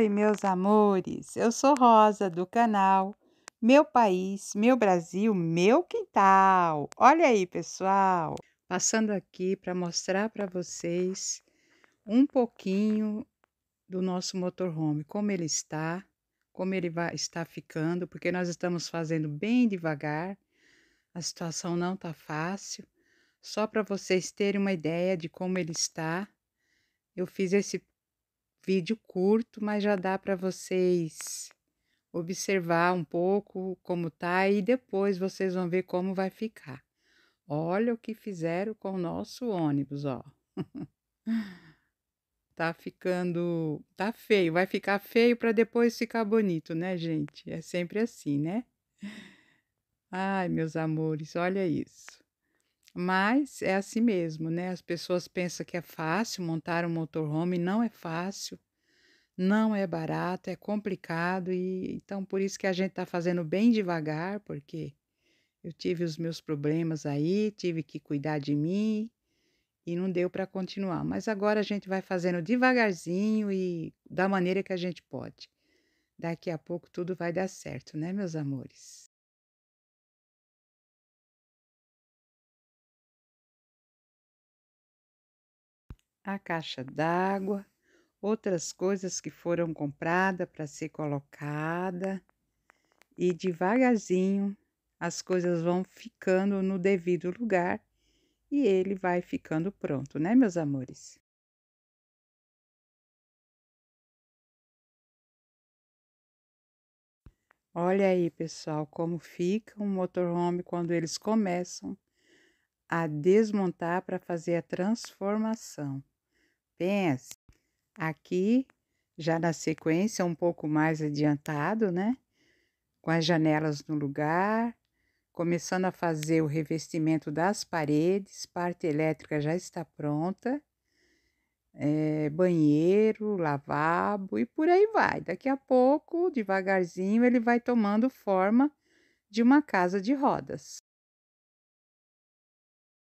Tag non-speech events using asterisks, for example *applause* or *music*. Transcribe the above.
Oi, meus amores! Eu sou Rosa do canal Meu País, Meu Brasil, Meu Quintal. Olha aí, pessoal! Passando aqui para mostrar para vocês um pouquinho do nosso motorhome, como ele está, como ele vai está ficando, porque nós estamos fazendo bem devagar. A situação não tá fácil. Só para vocês terem uma ideia de como ele está, eu fiz esse vídeo curto, mas já dá para vocês observar um pouco como tá e depois vocês vão ver como vai ficar. Olha o que fizeram com o nosso ônibus, ó. *laughs* tá ficando, tá feio, vai ficar feio para depois ficar bonito, né, gente? É sempre assim, né? Ai, meus amores, olha isso. Mas é assim mesmo, né? As pessoas pensam que é fácil montar um motorhome, não é fácil, não é barato, é complicado e então por isso que a gente está fazendo bem devagar, porque eu tive os meus problemas aí, tive que cuidar de mim e não deu para continuar. Mas agora a gente vai fazendo devagarzinho e da maneira que a gente pode. Daqui a pouco tudo vai dar certo, né, meus amores? a caixa d'água, outras coisas que foram compradas para ser colocada e devagarzinho as coisas vão ficando no devido lugar e ele vai ficando pronto, né, meus amores? Olha aí, pessoal, como fica um motorhome quando eles começam a desmontar para fazer a transformação. Pense, aqui já na sequência, um pouco mais adiantado, né? Com as janelas no lugar, começando a fazer o revestimento das paredes, parte elétrica já está pronta, é, banheiro, lavabo e por aí vai. Daqui a pouco, devagarzinho, ele vai tomando forma de uma casa de rodas.